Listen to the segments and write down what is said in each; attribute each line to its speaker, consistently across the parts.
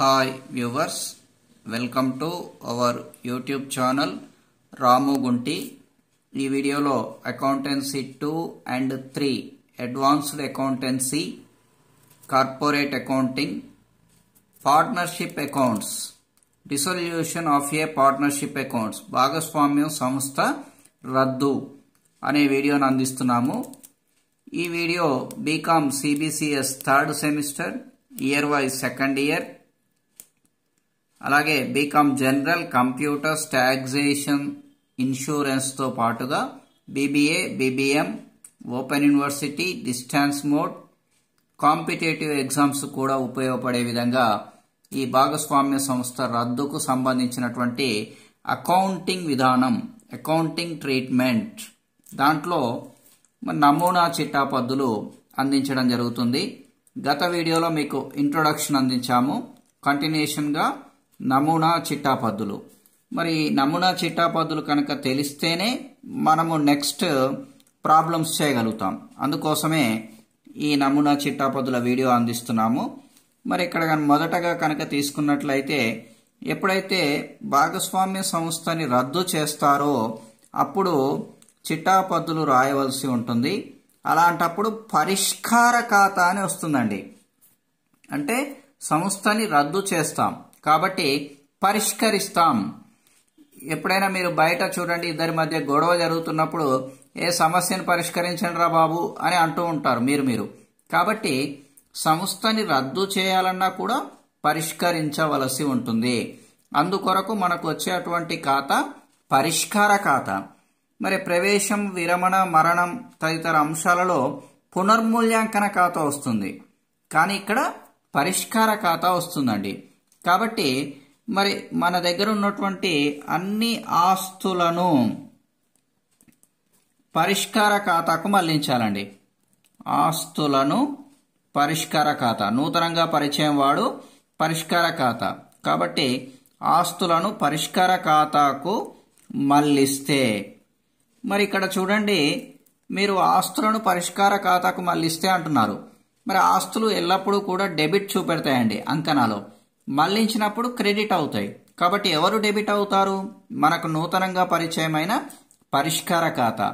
Speaker 1: hi viewers welcome to our YouTube channel Ramu Gunti ఈ వీడియోలో accountancy two and three advanced accountancy corporate accounting partnership accounts dissolution of a partnership accounts భాగస్వామ్యం సంస్థ రద్దు అనే వీడియోను అందిస్తున్నాము ఈ video BCom CBCS third semester year wise second year అలాగే బీకామ్ జనరల్ కంప్యూటర్స్ ట్యాక్సేషన్ ఇన్సూరెన్స్తో పాటుగా BBA BBM open university distance mode competitive exams కూడా ఉపయోగపడే విధంగా ఈ భాగస్వామ్య సంస్థ రద్దుకు సంబంధించినటువంటి అకౌంటింగ్ విధానం అకౌంటింగ్ ట్రీట్మెంట్ దాంట్లో నమూనా చిట్టా పద్ధులు అందించడం జరుగుతుంది గత వీడియోలో మీకు ఇంట్రొడక్షన్ అందించాము కంటిన్యూషన్గా నమూనా చిట్టాపద్దులు మరి నమూనా చిట్టాపద్దులు కనుక తెలిస్తేనే మనము నెక్స్ట్ ప్రాబ్లమ్స్ చేయగలుగుతాం అందుకోసమే ఈ నమూనా చిట్టాపద్దుల వీడియో అందిస్తున్నాము మరి ఇక్కడ మొదటగా కనుక తీసుకున్నట్లయితే ఎప్పుడైతే భాగస్వామ్య సంస్థని రద్దు చేస్తారో అప్పుడు చిట్టాపద్దులు రాయవలసి ఉంటుంది అలాంటప్పుడు పరిష్కార ఖాతా అని వస్తుందండి అంటే సంస్థని రద్దు చేస్తాం కాబట్టి పరిష్కరిస్తాం ఎప్పుడైనా మీరు బయట చూడండి ఇద్దరి మధ్య గొడవ జరుగుతున్నప్పుడు ఏ సమస్యను పరిష్కరించండి రా బాబు అని అంటూ ఉంటారు మీరు మీరు కాబట్టి సంస్థని రద్దు చేయాలన్నా కూడా పరిష్కరించవలసి ఉంటుంది అందుకొరకు మనకు వచ్చేటువంటి ఖాతా పరిష్కార ఖాతా మరి ప్రవేశం విరమణ మరణం తదితర అంశాలలో పునర్మూల్యాంకన ఖాతా వస్తుంది కానీ ఇక్కడ పరిష్కార ఖాతా వస్తుందండి కాబట్టి మరి మన దగ్గర ఉన్నటువంటి అన్ని ఆస్తులను పరిష్కార ఖాతాకు మళ్లించాలండి ఆస్తులను పరిష్కార ఖాతా నూతనంగా పరిచయం వాడు పరిష్కార ఖాతా కాబట్టి ఆస్తులను పరిష్కార ఖాతాకు మళ్ళిస్తే మరి ఇక్కడ చూడండి మీరు ఆస్తులను పరిష్కార ఖాతాకు మళ్ళిస్తే అంటున్నారు మరి ఆస్తులు ఎల్లప్పుడూ కూడా డెబిట్ చూపెడతాయండి అంకణాలో మళ్లించినప్పుడు క్రెడిట్ అవుతాయి కాబట్టి ఎవరు డెబిట్ అవుతారు మనకు నూతనంగా పరిచయమైన పరిష్కార ఖాతా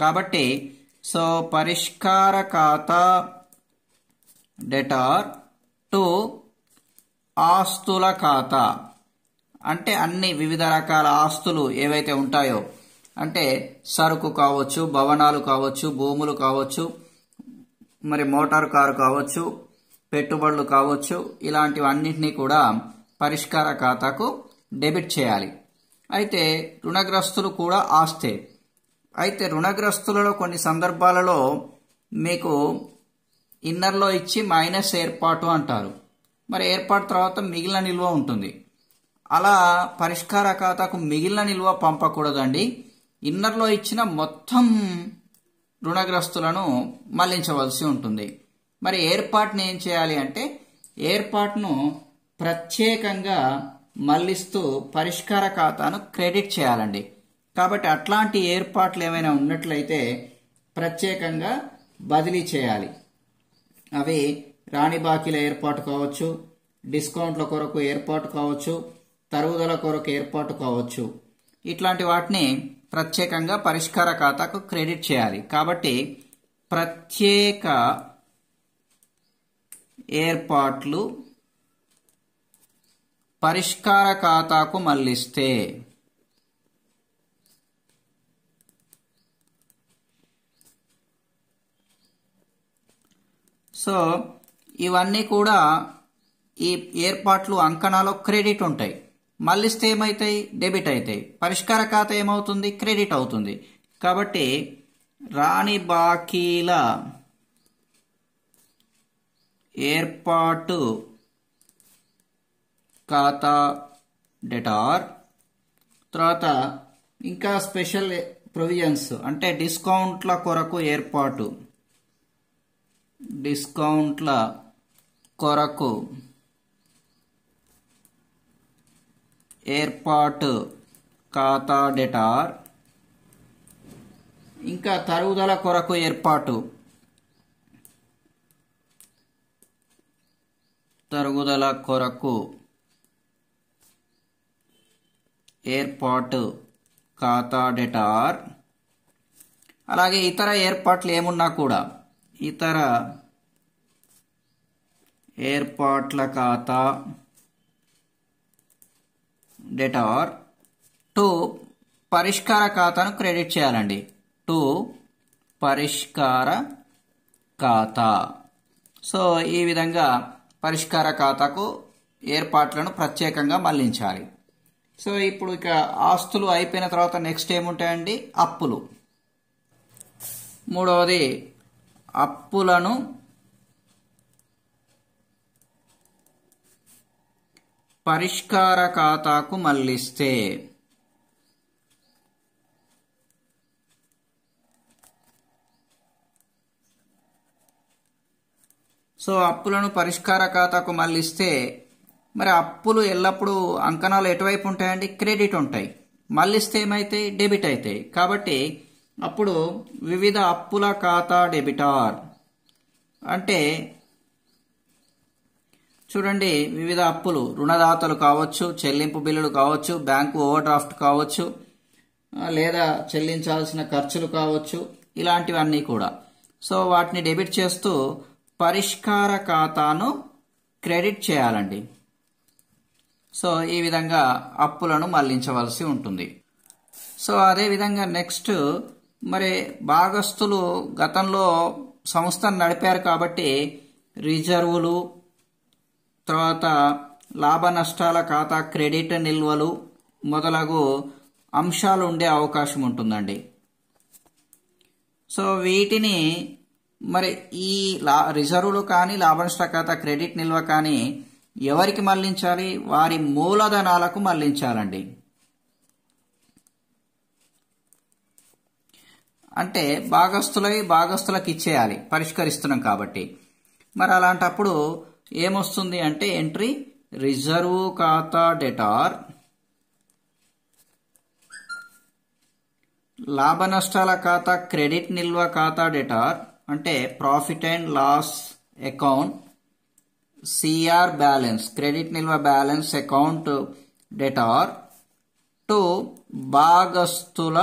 Speaker 1: కాబట్టి సో పరిష్కార ఖాతా డెటార్ టు ఆస్తుల ఖాతా అంటే అన్ని వివిధ రకాల ఆస్తులు ఏవైతే ఉంటాయో అంటే సరుకు కావచ్చు భవనాలు కావచ్చు భూములు కావచ్చు మరి మోటార్ కారు కావచ్చు పెట్టుబడులు కావచ్చు ఇలాంటివన్నింటినీ కూడా పరిష్కార ఖాతాకు డెబిట్ చేయాలి అయితే రుణగ్రస్తులు కూడా ఆస్తే అయితే రుణగ్రస్తులలో కొన్ని సందర్భాలలో మీకు ఇన్నర్లో ఇచ్చి మైనస్ ఏర్పాటు అంటారు మరి ఏర్పాటు తర్వాత మిగిలిన నిల్వ ఉంటుంది అలా పరిష్కార ఖాతాకు మిగిలిన నిల్వ పంపకూడదండి ఇన్నర్లో ఇచ్చిన మొత్తం రుణగ్రస్తులను మళ్లించవలసి ఉంటుంది మరి ఏర్పాటును ఏం చేయాలి అంటే ఏర్పాటును ప్రత్యేకంగా మళ్ళిస్తూ పరిష్కార ఖాతాను క్రెడిట్ చేయాలండి కాబట్టి అట్లాంటి ఏర్పాట్లు ఏమైనా ఉన్నట్లయితే ప్రత్యేకంగా బదిలీ చేయాలి అవి రాణి బాకీల ఏర్పాటు కావచ్చు డిస్కౌంట్ల కొరకు ఏర్పాటు కావచ్చు తరుగుదల కొరకు ఏర్పాటు కావచ్చు ఇట్లాంటి వాటిని ప్రత్యేకంగా పరిష్కార ఖాతాకు క్రెడిట్ చేయాలి కాబట్టి ప్రత్యేక ఏర్పాట్లు పరిష్కార ఖాతాకు మళ్ళిస్తే సో ఇవన్నీ కూడా ఈ ఏర్పాట్లు అంకణాలో క్రెడిట్ ఉంటాయి మళ్ళిస్తే ఏమవుతాయి డెబిట్ అవుతాయి పరిష్కార ఖాతా ఏమవుతుంది క్రెడిట్ అవుతుంది కాబట్టి రాణి బాకీల ఏర్పాటు ఖాతా డెటార్ తర్వాత ఇంకా స్పెషల్ ప్రొవిజన్స్ అంటే డిస్కౌంట్ల కొరకు ఏర్పాటు డిస్కౌంట్ల కొరకు ఏర్పాటు ఖాతా డెటార్ ఇంకా తరుగుదల కొరకు ఏర్పాటు తరుగుదల కొరకు ఏర్పాటు ఖాతా డెటార్ అలాగే ఇతర ఏర్పాట్లు ఏమున్నా కూడా ఇతర ఏర్పాట్ల ఖాతా డెటార్ టు పరిష్కార ఖాతాను క్రెడిట్ చేయాలండి టు పరిష్కార ఖాతా సో ఈ విధంగా పరిష్కార ఖాతాకు ఏర్పాట్లను ప్రత్యేకంగా మళ్లించాలి సో ఇప్పుడు ఇక ఆస్తులు అయిపోయిన తర్వాత నెక్స్ట్ ఏముంటాయండి అప్పులు మూడవది అప్పులను పరిష్కార ఖాతాకు మళ్లిస్తే సో అప్పులను పరిష్కార ఖాతాకు మళ్ళిస్తే మరి అప్పులు ఎల్లప్పుడూ అంకణాలు ఎటువైపు ఉంటాయండి క్రెడిట్ ఉంటాయి మళ్ళిస్తే ఏమవుతాయి డెబిట్ అవుతాయి కాబట్టి అప్పుడు వివిధ అప్పుల ఖాతా డెబిటార్ అంటే చూడండి వివిధ అప్పులు రుణదాతలు కావచ్చు చెల్లింపు బిల్లులు కావచ్చు బ్యాంకు ఓవర్ డ్రాఫ్ట్ కావచ్చు లేదా చెల్లించాల్సిన ఖర్చులు కావచ్చు ఇలాంటివన్నీ కూడా సో వాటిని డెబిట్ చేస్తూ పరిష్కార ఖాతాను క్రెడిట్ చేయాలండి సో ఈ విధంగా అప్పులను మళ్లించవలసి ఉంటుంది సో అదేవిధంగా నెక్స్ట్ మరి భాగస్తులు గతంలో సంస్థను నడిపారు కాబట్టి రిజర్వులు తర్వాత లాభ నష్టాల ఖాతా క్రెడిట్ నిల్వలు మొదలగు అంశాలు ఉండే అవకాశం ఉంటుందండి సో వీటిని మరి ఈ లా రిజర్వులు కానీ లాభనష్ట ఖాతా క్రెడిట్ నిల్వ కానీ ఎవరికి మళ్లించాలి వారి మూలధనాలకు మళ్లించాలండి అంటే భాగస్థులవి భాగస్థులకు ఇచ్చేయాలి పరిష్కరిస్తున్నాం కాబట్టి మరి అలాంటప్పుడు ఏమొస్తుంది అంటే ఎంట్రీ రిజర్వ్ ఖాతా డెటార్ లాభ నష్టాల ఖాతా క్రెడిట్ నిల్వ ఖాతా డెటార్ అంటే profit and loss account CR balance credit నిల్వ బ్యాలెన్స్ అకౌంట్ డెటార్ టు భాగస్తుల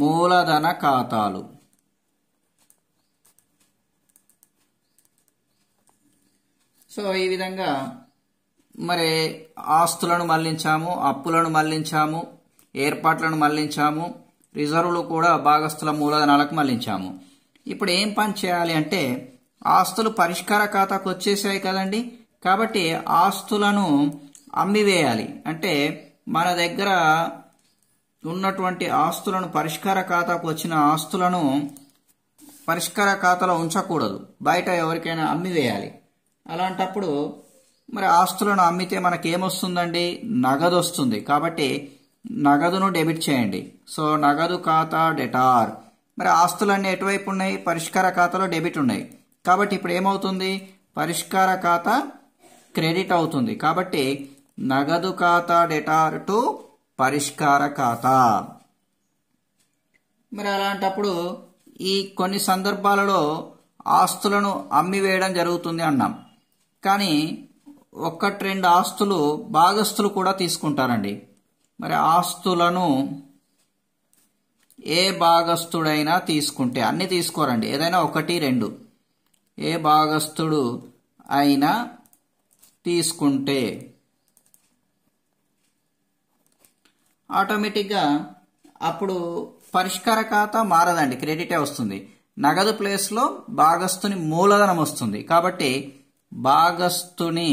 Speaker 1: మూలధన ఖాతాలు సో ఈ విధంగా మరి ఆస్తులను మళ్లించాము అప్పులను మళ్లించాము ఏర్పాట్లను మళ్లించాము రిజర్వులు కూడా భాగస్తుల మూలధనాలకు మళ్లించాము ఇప్పుడు ఏం పని చేయాలి అంటే ఆస్తులు పరిష్కార ఖాతాకు వచ్చేసాయి కదండి కాబట్టి ఆస్తులను అమ్మివేయాలి అంటే మన దగ్గర ఉన్నటువంటి ఆస్తులను పరిష్కార ఖాతాకు వచ్చిన ఆస్తులను పరిష్కార ఖాతాలో ఉంచకూడదు బయట ఎవరికైనా అమ్మివేయాలి అలాంటప్పుడు మరి ఆస్తులను అమ్మితే మనకేమొస్తుందండి నగదు వస్తుంది కాబట్టి నగదును డెబిట్ చేయండి సో నగదు ఖాతా డెటార్ మరి ఆస్తులన్నీ ఎటువైపు ఉన్నాయి పరిష్కార ఖాతాలో డెబిట్ ఉన్నాయి కాబట్టి ఇప్పుడు ఏమవుతుంది పరిష్కార ఖాతా క్రెడిట్ అవుతుంది కాబట్టి నగదు ఖాతా డెటార్ టు పరిష్కార ఖాతా మరి అలాంటప్పుడు ఈ కొన్ని సందర్భాలలో ఆస్తులను అమ్మివేయడం జరుగుతుంది అన్నాం కానీ ఒక్కటి రెండు ఆస్తులు భాగస్తులు కూడా తీసుకుంటారండి మరి ఆస్తులను ఏ భాగస్థుడైనా తీసుకుంటే అన్ని తీసుకోరండి ఏదైనా ఒకటి రెండు ఏ భాగస్థుడు అయినా తీసుకుంటే ఆటోమేటిక్గా అప్పుడు పరిష్కార ఖాతా మారదండి క్రెడిటే వస్తుంది నగదు ప్లేస్లో భాగస్తుని మూలధనం వస్తుంది కాబట్టి భాగస్తుని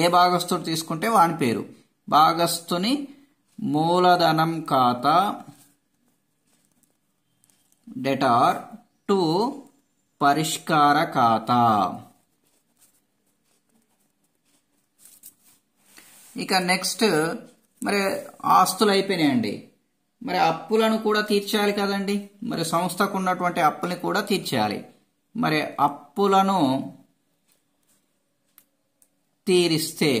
Speaker 1: ఏ భాగస్తుడు తీసుకుంటే వాని పేరు భాగస్తుని మూలధనం ఖాతా డెటార్ టు పరిష్కార ఖాతా ఇక నెక్స్ట్ మరి ఆస్తులు అయిపోయినాయండి మరి అప్పులను కూడా తీర్చేయాలి కదండి మరి సంస్థకు ఉన్నటువంటి అప్పుల్ని కూడా తీర్చేయాలి మరి అప్పులను తీరిస్తే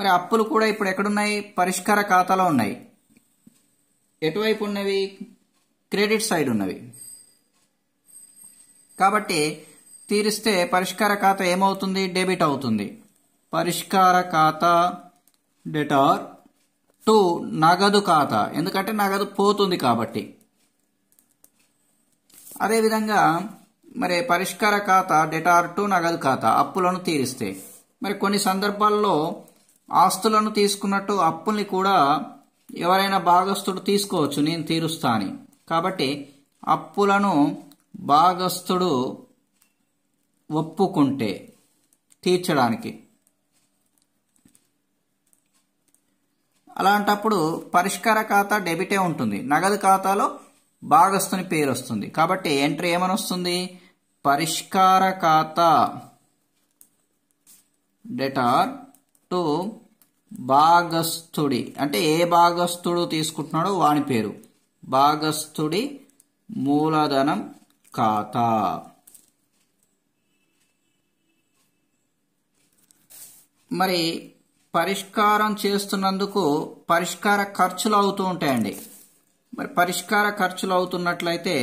Speaker 1: మరి అప్పులు కూడా ఇప్పుడు ఎక్కడున్నాయి పరిష్కార ఖాతాలో ఉన్నాయి ఎటువైపు ఉన్నవి క్రెడిట్ సైడ్ ఉన్నవి కాబట్టి తీరిస్తే పరిష్కార ఖాతా ఏమవుతుంది డెబిట్ అవుతుంది పరిష్కార ఖాతా డెటార్ టు నగదు ఖాతా ఎందుకంటే నగదు పోతుంది కాబట్టి అదేవిధంగా మరి పరిష్కార ఖాతా డెటార్ టు నగదు ఖాతా అప్పులను తీరిస్తే మరి కొన్ని సందర్భాల్లో ఆస్తులను తీసుకున్నట్టు అప్పుల్ని కూడా ఎవరైనా భాగస్థుడు తీసుకోవచ్చు నేను తీరుస్తా అని కాబట్టి అప్పులను భాగస్థుడు ఒప్పుకుంటే తీర్చడానికి అలాంటప్పుడు పరిష్కార ఖాతా డెబిటే ఉంటుంది నగదు ఖాతాలో భాగస్థుని పేరు వస్తుంది కాబట్టి ఎంట్రీ ఏమని వస్తుంది పరిష్కార ఖాతా డెటార్ టు భాగస్థుడి అంటే ఏ భాగస్థుడు తీసుకుంటున్నాడో వాని పేరు భాగస్థుడి మూలధనం ఖాతా మరి పరిష్కారం చేస్తున్నందుకు పరిష్కార ఖర్చులు అవుతూ ఉంటాయండి మరి పరిష్కార ఖర్చులు అవుతున్నట్లయితే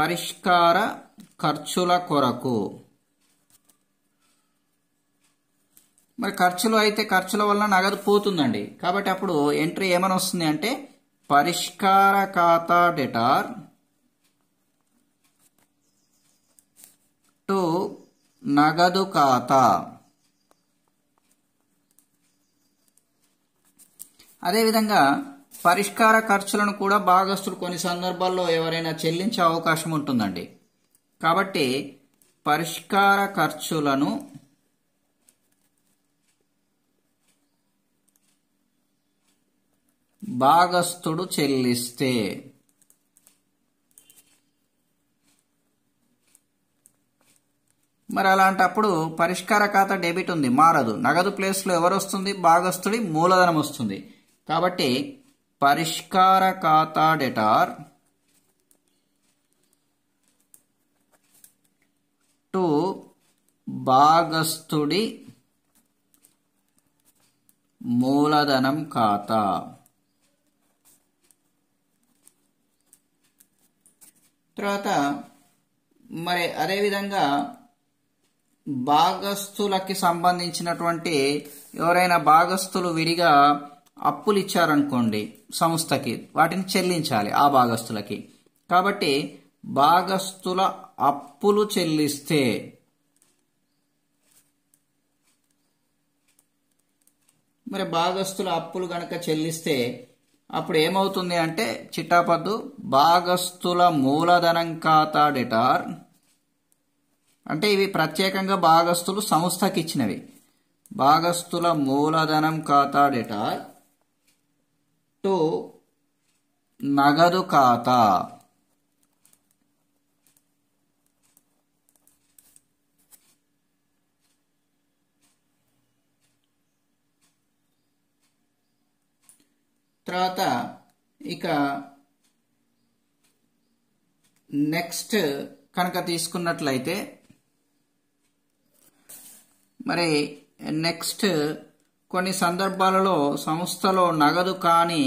Speaker 1: పరిష్కార ఖర్చుల కొరకు మరి ఖర్చులు అయితే ఖర్చుల వల్ల నగదు పోతుందండి కాబట్టి అప్పుడు ఎంట్రీ ఏమని వస్తుంది అంటే పరిష్కార ఖాతా డెటార్ టు నగదు ఖాతా అదేవిధంగా పరిష్కార ఖర్చులను కూడా భాగస్తులు కొన్ని సందర్భాల్లో ఎవరైనా చెల్లించే అవకాశం ఉంటుందండి కాబట్టి పరిష్కార ఖర్చులను భాగస్థుడు చెల్లిస్తే మరి అలాంటప్పుడు పరిష్కార ఖాతా డెబిట్ ఉంది మారదు నగదు ప్లేస్లో ఎవరు వస్తుంది భాగస్థుడి మూలధనం వస్తుంది కాబట్టి పరిష్కార ఖాతా డెటార్ టు భాగస్థుడి మూలధనం ఖాతా తర్వాత మరి అదేవిధంగా భాగస్థులకి సంబంధించినటువంటి ఎవరైనా భాగస్థులు విడిగా అప్పులు ఇచ్చారనుకోండి సంస్థకి వాటిని చెల్లించాలి ఆ భాగస్థులకి కాబట్టి భాగస్థుల అప్పులు చెల్లిస్తే మరి భాగస్థుల అప్పులు గనక చెల్లిస్తే అప్పుడు ఏమవుతుంది అంటే చిట్టాపద్దు భాగస్థుల మూలధనం ఖాతా డెటార్ అంటే ఇవి ప్రత్యేకంగా భాగస్థులు సంస్థకి ఇచ్చినవి భాగస్థుల మూలధనం ఖాతా డెటార్ టు నగదు ఖాతా తర్వాత ఇక నెక్స్ట్ కనుక తీసుకున్నట్లయితే మరి నెక్స్ట్ కొన్ని సందర్భాలలో సంస్థలో నగదు కాని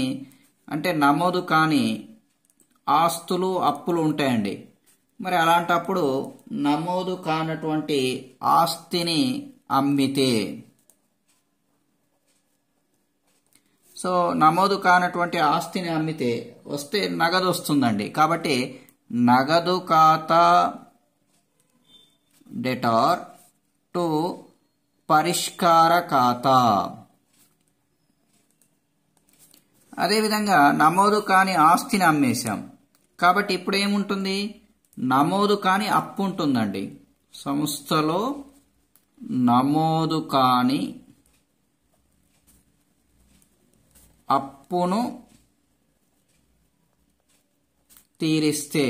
Speaker 1: అంటే నమోదు కాని ఆస్తులు అప్పులు ఉంటాయండి మరి అలాంటప్పుడు నమోదు కానటువంటి ఆస్తిని అమ్మితే సో నమోదు కానటువంటి ఆస్తిని అమ్మితే వస్తే నగదు వస్తుందండి కాబట్టి నగదు ఖాతా డెటార్ టు పరిష్కార ఖాతా అదేవిధంగా నమోదు కాని ఆస్తిని అమ్మేశాం కాబట్టి ఇప్పుడు ఏముంటుంది నమోదు కాని అప్పు ఉంటుందండి సంస్థలో నమోదు కాని అప్పును తీరిస్తే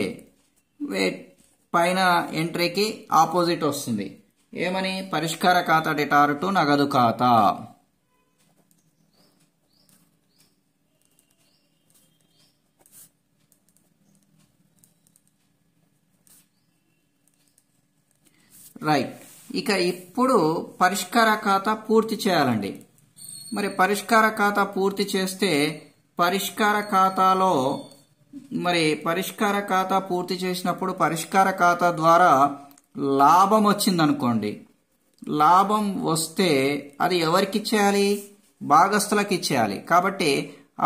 Speaker 1: పైన ఎంట్రీకి ఆపోజిట్ వస్తుంది ఏమని పరిష్కార ఖాతా డిటారు టు నగదు ఖాతా రైట్ ఇక ఇప్పుడు పరిష్కార ఖాతా పూర్తి చేయాలండి మరి పరిష్కార ఖాతా పూర్తి చేస్తే పరిష్కార ఖాతాలో మరి పరిష్కార ఖాతా పూర్తి చేసినప్పుడు పరిష్కార ఖాతా ద్వారా లాభం వచ్చిందనుకోండి లాభం వస్తే అది ఎవరికి ఇచ్చేయాలి భాగస్థులకు ఇచ్చేయాలి కాబట్టి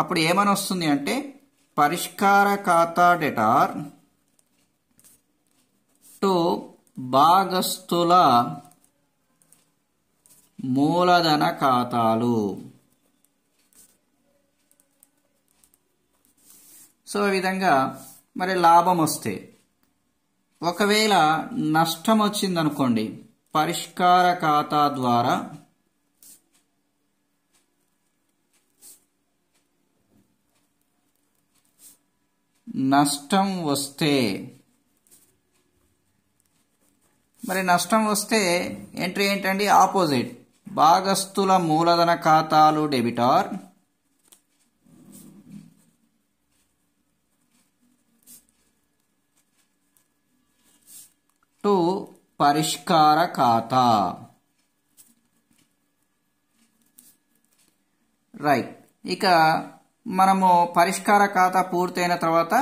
Speaker 1: అప్పుడు ఏమని వస్తుంది అంటే పరిష్కార ఖాతా డెటార్ టు భాగస్థుల మూలధన ఖాతాలు సో ఈ విధంగా మరి లాభం వస్తే ఒకవేళ నష్టం వచ్చిందనుకోండి పరిష్కార ఖాతా ద్వారా నష్టం వస్తే మరి నష్టం వస్తే ఎంట్రీ ఏంటండి ఆపోజిట్ భాగస్థుల మూలధన ఖాతాలు డెబిటార్ టు పరిష్కార ఖాతా రైట్ ఇక మనము పరిష్కార ఖాతా పూర్తయిన తర్వాత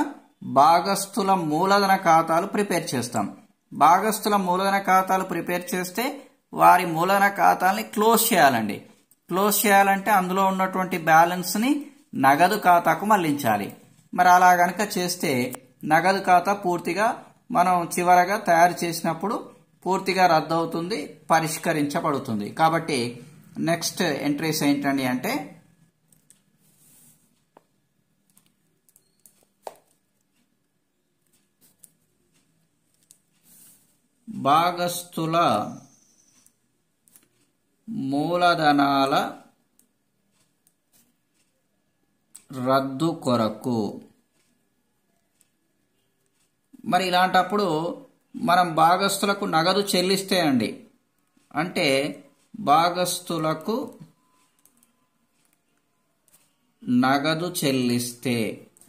Speaker 1: భాగస్థుల మూలధన ఖాతాలు ప్రిపేర్ చేస్తాం భాగస్థుల మూలధన ఖాతాలు ప్రిపేర్ చేస్తే వారి మూలన ఖాతాల్ని క్లోజ్ చేయాలండి క్లోజ్ చేయాలంటే అందులో ఉన్నటువంటి బ్యాలెన్స్ని నగదు ఖాతాకు మళ్లించాలి మరి అలా గనక చేస్తే నగదు ఖాతా పూర్తిగా మనం చివరగా తయారు చేసినప్పుడు పూర్తిగా రద్దవుతుంది పరిష్కరించబడుతుంది కాబట్టి నెక్స్ట్ ఎంట్రీస్ ఏంటండి అంటే భాగస్థుల మూలధనాల రద్దు కొరకు మరి ఇలాంటప్పుడు మనం భాగస్తులకు నగదు చెల్లిస్తే అండి అంటే భాగస్తులకు నగదు చెల్లిస్తే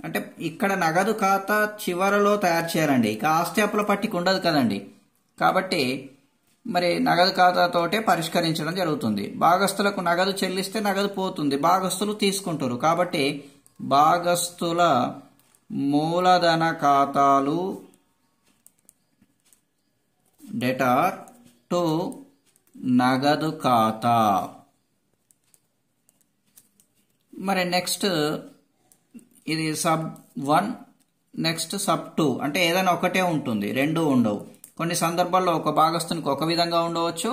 Speaker 1: అంటే ఇక్కడ నగదు ఖాతా చివరలో తయారు చేయాలండి ఇక ఆస్తి అప్పుల పట్టిక ఉండదు కదండి కాబట్టి మరి నగదు ఖాతాతోటే పరిష్కరించడం జరుగుతుంది భాగస్తులకు నగదు చెల్లిస్తే నగదు పోతుంది భాగస్తులు తీసుకుంటారు కాబట్టి భాగస్తుల మూలధన ఖాతాలు డెటార్ టు నగదు ఖాతా మరి నెక్స్ట్ ఇది sub one next sub two అంటే ఏదైనా ఒకటే ఉంటుంది రెండు ఉండవు కొన్ని సందర్భాల్లో ఒక భాగస్తునికి ఒక విధంగా ఉండవచ్చు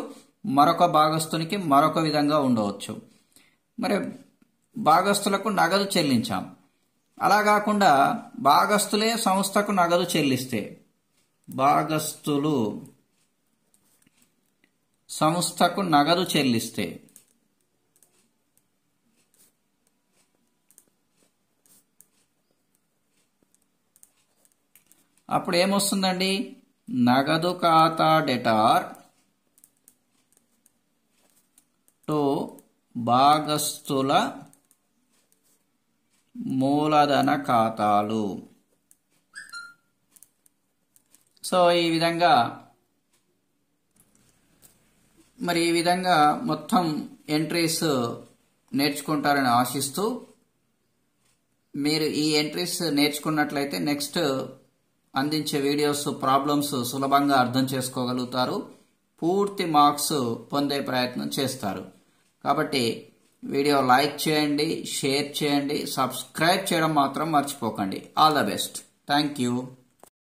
Speaker 1: మరొక భాగస్తునికి మరొక విధంగా ఉండవచ్చు మరి భాగస్తులకు నగదు చెల్లించాం అలా కాకుండా భాగస్తులే సంస్థకు నగదు చెల్లిస్తే భాగస్తులు సంస్థకు నగదు చెల్లిస్తే అప్పుడు ఏమొస్తుందండి నగదు ఖాతా డెటార్ టో భాగస్థుల మూలధన ఖాతాలు సో ఈ విధంగా మరి ఈ విధంగా మొత్తం ఎంట్రీస్ నేర్చుకుంటారని ఆశిస్తూ మీరు ఈ ఎంట్రీస్ నేర్చుకున్నట్లయితే నెక్స్ట్ అందించే వీడియోస్ ప్రాబ్లమ్స్ సులభంగా అర్థం చేసుకోగలుగుతారు పూర్తి మార్క్స్ పొందే ప్రయత్నం చేస్తారు కాబట్టి వీడియో లైక్ చేయండి షేర్ చేయండి సబ్స్క్రైబ్ చేయడం మాత్రం మర్చిపోకండి all the best thank you